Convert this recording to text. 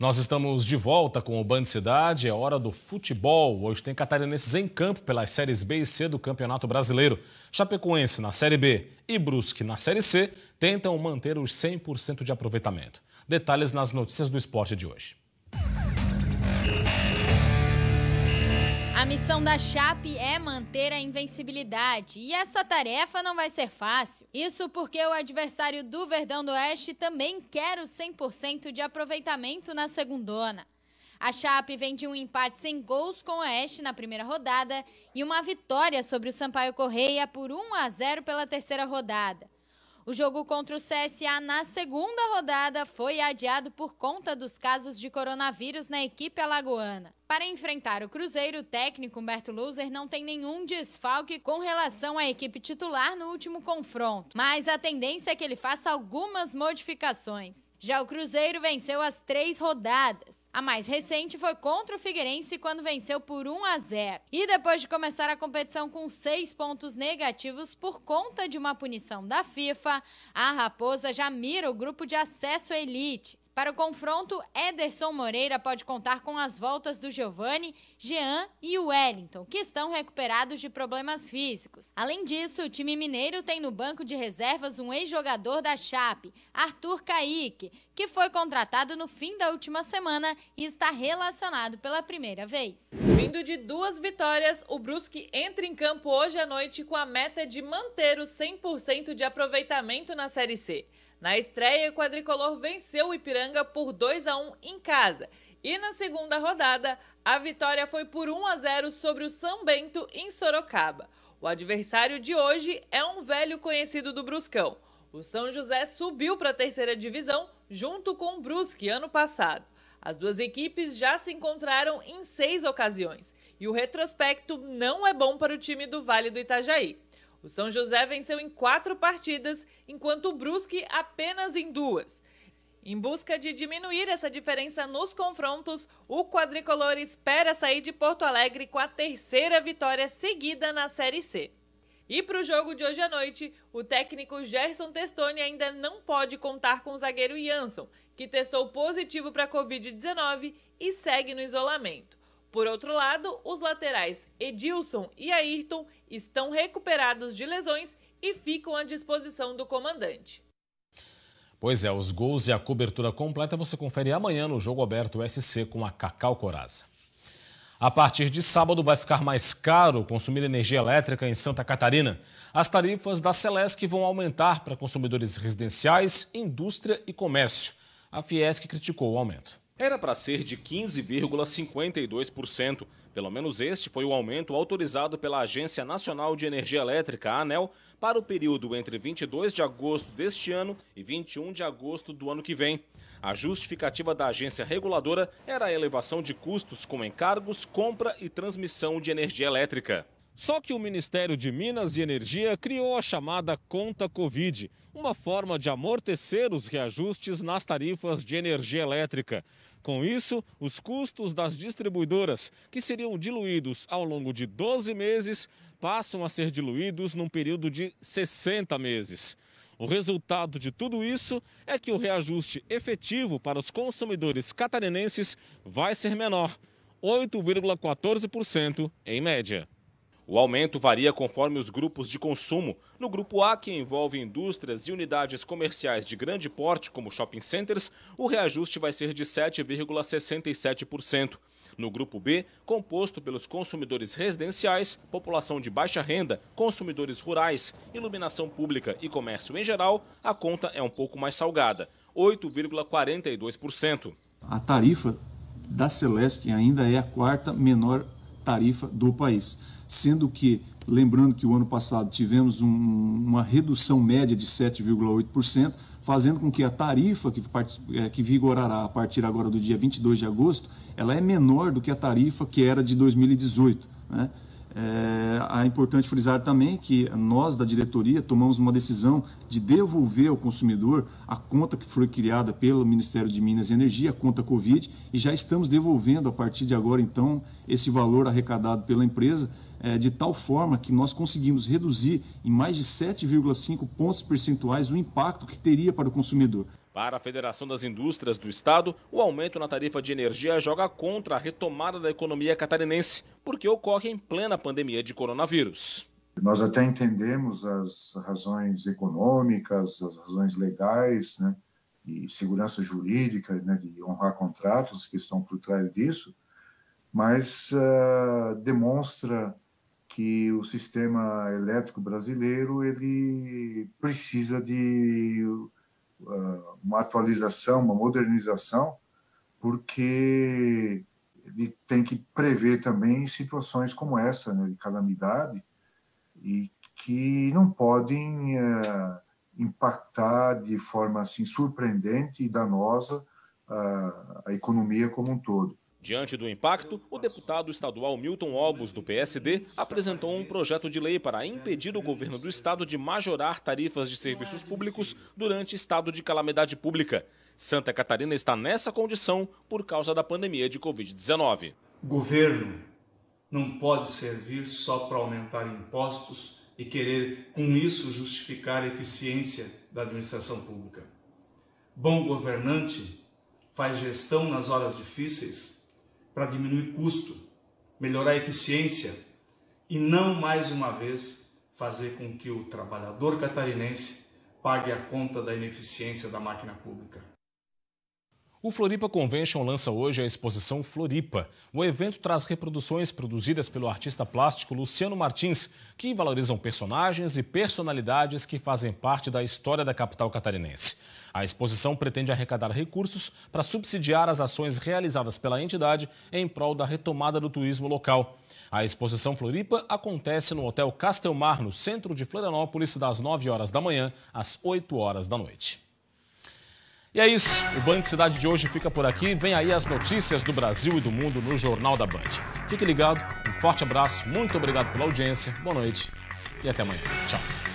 Nós estamos de volta com o Band Cidade, é hora do futebol. Hoje tem catarinenses em campo pelas séries B e C do Campeonato Brasileiro. Chapecoense na série B e Brusque na série C tentam manter os 100% de aproveitamento. Detalhes nas notícias do esporte de hoje. A missão da Chape é manter a invencibilidade e essa tarefa não vai ser fácil. Isso porque o adversário do Verdão do Oeste também quer o 100% de aproveitamento na segundona. A Chape vem de um empate sem gols com o Oeste na primeira rodada e uma vitória sobre o Sampaio Correia por 1 a 0 pela terceira rodada. O jogo contra o CSA na segunda rodada foi adiado por conta dos casos de coronavírus na equipe alagoana. Para enfrentar o Cruzeiro, o técnico Humberto Loser não tem nenhum desfalque com relação à equipe titular no último confronto, mas a tendência é que ele faça algumas modificações. Já o Cruzeiro venceu as três rodadas. A mais recente foi contra o Figueirense quando venceu por 1 a 0. E depois de começar a competição com seis pontos negativos por conta de uma punição da FIFA, a Raposa já mira o grupo de acesso à elite. Para o confronto, Ederson Moreira pode contar com as voltas do Giovani, Jean e Wellington, que estão recuperados de problemas físicos. Além disso, o time mineiro tem no banco de reservas um ex-jogador da Chape, Arthur Caíque, que foi contratado no fim da última semana e está relacionado pela primeira vez. Vindo de duas vitórias, o Brusque entra em campo hoje à noite com a meta de manter o 100% de aproveitamento na Série C. Na estreia, o quadricolor venceu o Ipiranga por 2 a 1 em casa. E na segunda rodada, a vitória foi por 1 a 0 sobre o São Bento em Sorocaba. O adversário de hoje é um velho conhecido do Bruscão. O São José subiu para a terceira divisão junto com o Brusque ano passado. As duas equipes já se encontraram em seis ocasiões e o retrospecto não é bom para o time do Vale do Itajaí. O São José venceu em quatro partidas, enquanto o Brusque apenas em duas. Em busca de diminuir essa diferença nos confrontos, o quadricolor espera sair de Porto Alegre com a terceira vitória seguida na Série C. E para o jogo de hoje à noite, o técnico Gerson Testoni ainda não pode contar com o zagueiro Jansson, que testou positivo para a Covid-19 e segue no isolamento. Por outro lado, os laterais Edilson e Ayrton estão recuperados de lesões e ficam à disposição do comandante. Pois é, os gols e a cobertura completa você confere amanhã no Jogo Aberto SC com a Cacau Coraza. A partir de sábado vai ficar mais caro consumir energia elétrica em Santa Catarina. As tarifas da Celesc vão aumentar para consumidores residenciais, indústria e comércio. A Fiesc criticou o aumento. Era para ser de 15,52%. Pelo menos este foi o aumento autorizado pela Agência Nacional de Energia Elétrica, ANEL, para o período entre 22 de agosto deste ano e 21 de agosto do ano que vem. A justificativa da agência reguladora era a elevação de custos com encargos, compra e transmissão de energia elétrica. Só que o Ministério de Minas e Energia criou a chamada Conta Covid, uma forma de amortecer os reajustes nas tarifas de energia elétrica. Com isso, os custos das distribuidoras, que seriam diluídos ao longo de 12 meses, passam a ser diluídos num período de 60 meses. O resultado de tudo isso é que o reajuste efetivo para os consumidores catarinenses vai ser menor, 8,14% em média. O aumento varia conforme os grupos de consumo. No grupo A, que envolve indústrias e unidades comerciais de grande porte, como shopping centers, o reajuste vai ser de 7,67%. No grupo B, composto pelos consumidores residenciais, população de baixa renda, consumidores rurais, iluminação pública e comércio em geral, a conta é um pouco mais salgada, 8,42%. A tarifa da Celeste ainda é a quarta menor tarifa do país sendo que, lembrando que o ano passado tivemos um, uma redução média de 7,8%, fazendo com que a tarifa que, é, que vigorará a partir agora do dia 22 de agosto, ela é menor do que a tarifa que era de 2018, né? É, é importante frisar também que nós da diretoria tomamos uma decisão de devolver ao consumidor a conta que foi criada pelo Ministério de Minas e Energia, a conta Covid, e já estamos devolvendo a partir de agora então esse valor arrecadado pela empresa, é, de tal forma que nós conseguimos reduzir em mais de 7,5 pontos percentuais o impacto que teria para o consumidor. Para a Federação das Indústrias do Estado, o aumento na tarifa de energia joga contra a retomada da economia catarinense, porque ocorre em plena pandemia de coronavírus. Nós até entendemos as razões econômicas, as razões legais, né, e segurança jurídica, né, de honrar contratos que estão por trás disso, mas uh, demonstra que o sistema elétrico brasileiro ele precisa de uma atualização, uma modernização, porque ele tem que prever também situações como essa, né, de calamidade, e que não podem uh, impactar de forma assim surpreendente e danosa uh, a economia como um todo. Diante do impacto, o deputado estadual Milton Obos, do PSD, apresentou um projeto de lei para impedir o governo do estado de majorar tarifas de serviços públicos durante estado de calamidade pública. Santa Catarina está nessa condição por causa da pandemia de Covid-19. governo não pode servir só para aumentar impostos e querer, com isso, justificar a eficiência da administração pública. Bom governante faz gestão nas horas difíceis para diminuir custo, melhorar a eficiência e não mais uma vez fazer com que o trabalhador catarinense pague a conta da ineficiência da máquina pública. O Floripa Convention lança hoje a exposição Floripa. O evento traz reproduções produzidas pelo artista plástico Luciano Martins, que valorizam personagens e personalidades que fazem parte da história da capital catarinense. A exposição pretende arrecadar recursos para subsidiar as ações realizadas pela entidade em prol da retomada do turismo local. A exposição Floripa acontece no Hotel Castelmar, no centro de Florianópolis, das 9 horas da manhã às 8 horas da noite. E é isso. O Band Cidade de hoje fica por aqui. Vem aí as notícias do Brasil e do mundo no Jornal da Band. Fique ligado, um forte abraço, muito obrigado pela audiência, boa noite e até amanhã. Tchau.